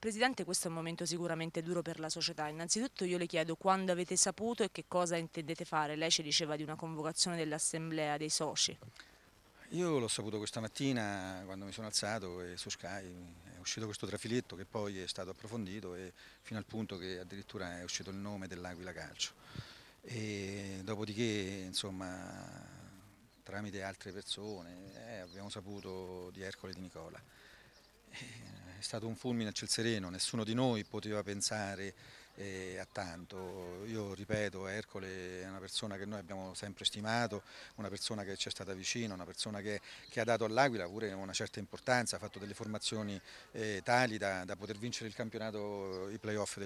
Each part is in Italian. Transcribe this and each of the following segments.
Presidente, questo è un momento sicuramente duro per la società. Innanzitutto io le chiedo quando avete saputo e che cosa intendete fare. Lei ci diceva di una convocazione dell'assemblea dei soci. Io l'ho saputo questa mattina quando mi sono alzato e eh, su Sky è uscito questo trafiletto che poi è stato approfondito e fino al punto che addirittura è uscito il nome dell'Aquila Calcio. E dopodiché, insomma, tramite altre persone eh, abbiamo saputo di Ercole di Nicola. E eh, è stato un fulmine a ciel sereno, nessuno di noi poteva pensare a tanto. Io ripeto, Ercole è una persona che noi abbiamo sempre stimato, una persona che ci è stata vicina, una persona che, che ha dato all'Aquila pure una certa importanza, ha fatto delle formazioni eh, tali da, da, poter vincere il campionato, i playoff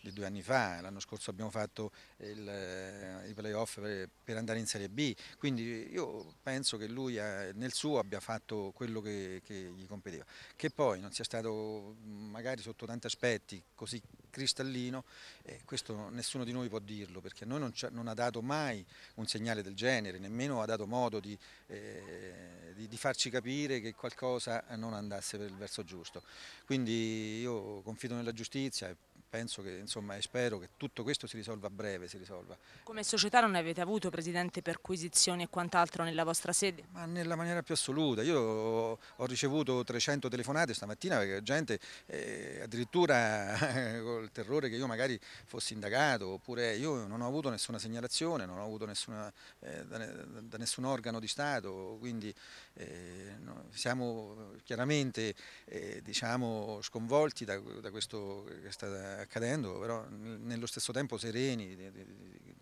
di due anni fa, l'anno scorso abbiamo fatto il, eh, i playoff per, per, andare in Serie B, quindi io penso che lui ha, eh, nel suo abbia fatto quello che, che gli competeva, che poi non sia stato magari sotto tanti aspetti così cristallino, eh, questo nessuno di noi può dirlo perché a noi non, non, ha dato mai un segnale del genere, nemmeno ha dato modo di, eh, di, di, farci capire che qualcosa non andasse per il verso giusto. Quindi io confido nella giustizia penso che, insomma, e spero che tutto questo si risolva a breve. Risolva. Come società non avete avuto, Presidente, perquisizioni e quant'altro nella vostra sede? Ma nella maniera più assoluta. Io ho ricevuto 300 telefonate stamattina perché gente eh, addirittura eh, col terrore che io magari fossi indagato, oppure io non ho avuto nessuna segnalazione, non ho avuto nessuna, eh, da, da, nessun organo di Stato, quindi eh, no, siamo chiaramente eh, diciamo, sconvolti da, da questo, questa accadendo, però nello stesso tempo sereni, di, di, di,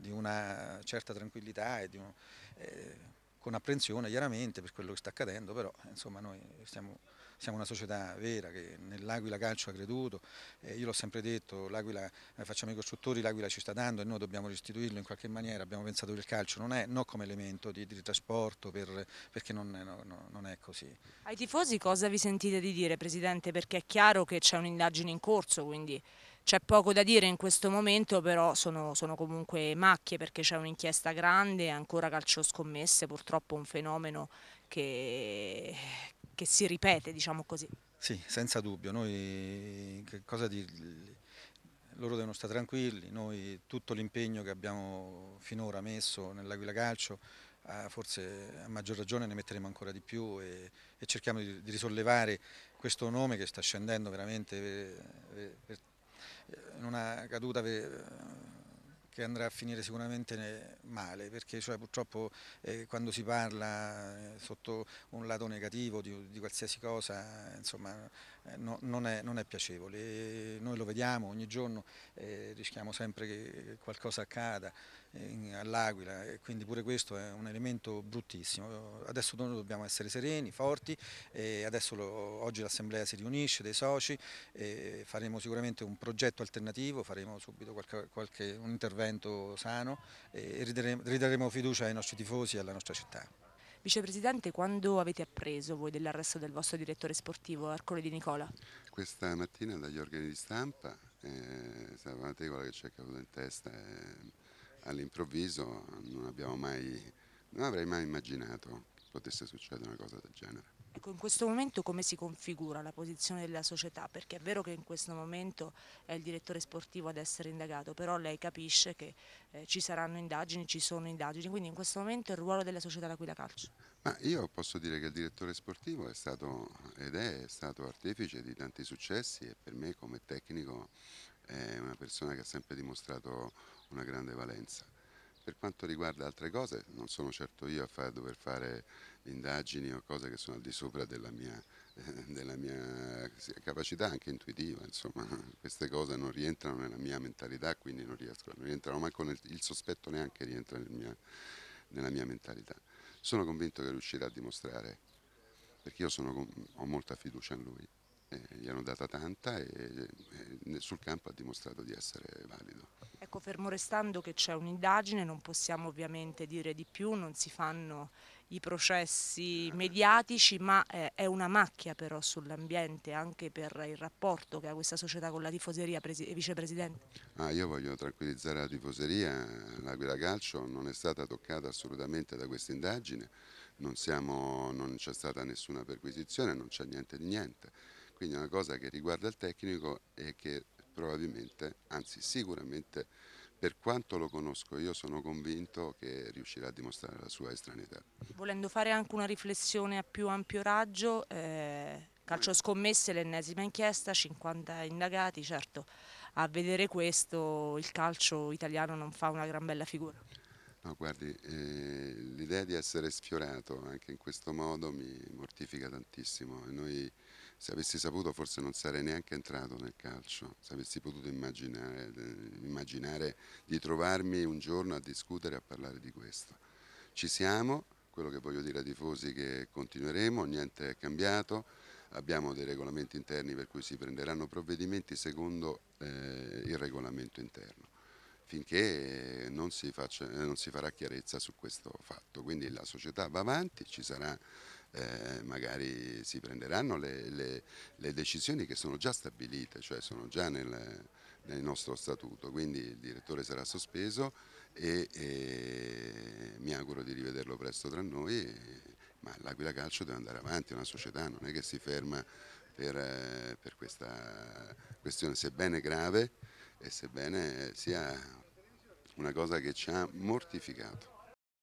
di eh, una certa tranquillità e un, eh, con apprensione chiaramente per quello che sta accadendo, però insomma noi stiamo siamo una società vera che nell'Aquila Calcio ha creduto, eh, io l'ho sempre detto, l'Aquila eh, facciamo i costruttori, l'Aquila ci sta dando e noi dobbiamo restituirlo in qualche maniera, abbiamo pensato che il calcio non è non come elemento di, di trasporto per, perché non è, no, no, non è, così. Ai tifosi cosa vi sentite di dire Presidente? Perché è chiaro che c'è un'indagine in corso quindi... C'è poco da dire in questo momento, però sono, sono comunque macchie perché c'è un'inchiesta grande, ancora calcio scommesse, purtroppo un fenomeno che, che si ripete, diciamo così. Sì, senza dubbio. Noi, cosa loro devono stare tranquilli, noi tutto l'impegno che abbiamo finora messo nell'Aquila Calcio eh, forse a maggior ragione ne metteremo ancora di più e, e cerchiamo di, di, risollevare questo nome che sta scendendo veramente eh, eh, per, per, in una caduta per, che andrà a finire sicuramente male, perché cioè, purtroppo eh, quando si parla eh, sotto un lato negativo di, di qualsiasi cosa, insomma, eh, no, non, è, non, è, piacevole. Eh, noi lo vediamo ogni giorno, eh, rischiamo sempre che qualcosa accada eh, all'Aquila e quindi pure questo è un elemento bruttissimo. Adesso noi dobbiamo essere sereni, forti, adesso lo, oggi l'assemblea si riunisce dei soci, faremo sicuramente un progetto alternativo, faremo subito qualche, qualche, un intervento sano e ridaremo, ridaremo fiducia ai nostri tifosi e alla nostra città. Vicepresidente, quando avete appreso voi dell'arresto del vostro direttore sportivo Arcole Di Nicola? Questa mattina dagli organi di stampa, eh, stava una tegola che ci è caduta in testa eh, all'improvviso, non, mai, non avrei mai immaginato che potesse succedere una cosa del genere. Ecco, in questo momento come si configura la posizione della società? Perché è vero che in questo momento è il direttore sportivo ad essere indagato, però lei capisce che eh, ci saranno indagini, ci sono indagini, quindi in questo momento il ruolo della società L'Aquila calcio. Ma io posso dire che il direttore sportivo è stato ed è stato artefice di tanti successi e per me come tecnico è una persona che ha sempre dimostrato una grande valenza. Per quanto riguarda altre cose, non sono certo io a far, dover fare indagini o cose che sono al di sopra della mia, eh, della mia capacità anche intuitiva, insomma queste cose non rientrano nella mia mentalità, quindi non, riescono, non rientrano, manco nel, il sospetto neanche rientra nel mia, nella mia mentalità. Sono convinto che riuscirà a dimostrare, perché io sono, ho molta fiducia in lui, eh, gli hanno data tanta e, e sul campo ha dimostrato di essere valido. Ecco, fermo restando che c'è un'indagine, non possiamo ovviamente dire di più, non si fanno i processi mediatici, ma eh, è una macchia però sull'ambiente anche per il rapporto che ha questa società con la tifoseria, vicepresidente. Ah, io voglio tranquillizzare la tifoseria, l'Aquila Calcio non è stata toccata assolutamente da questa indagine, non, non c'è stata nessuna perquisizione, non c'è niente di niente. Quindi è una cosa che riguarda il tecnico e che probabilmente, anzi sicuramente per quanto lo conosco io sono convinto che riuscirà a dimostrare la sua estraneità. Volendo fare anche una riflessione a più ampio raggio, eh, calcio scommesse, l'ennesima inchiesta, 50 indagati, certo a vedere questo il calcio italiano non fa una gran bella figura. No, guardi, eh, l'idea di essere sfiorato anche in questo modo mi mortifica tantissimo. Noi se avessi saputo forse non sarei neanche entrato nel calcio, se avessi potuto immaginare, eh, immaginare, di trovarmi un giorno a discutere, e a parlare di questo. Ci siamo, quello che voglio dire ai tifosi è che continueremo, niente è cambiato, abbiamo dei regolamenti interni per cui si prenderanno provvedimenti secondo eh, il regolamento interno finché eh, non si, faccia, eh, non si farà chiarezza su questo fatto. Quindi la società va avanti, ci sarà eh, magari si prenderanno le, le, le, decisioni che sono già stabilite, cioè sono già nel, nel nostro statuto, quindi il direttore sarà sospeso e, e mi auguro di rivederlo presto tra noi, e, ma l'Aquila Calcio deve andare avanti, è una società, non è che si ferma per, eh, per questa questione, sebbene grave e sebbene sia una cosa che ci ha mortificato.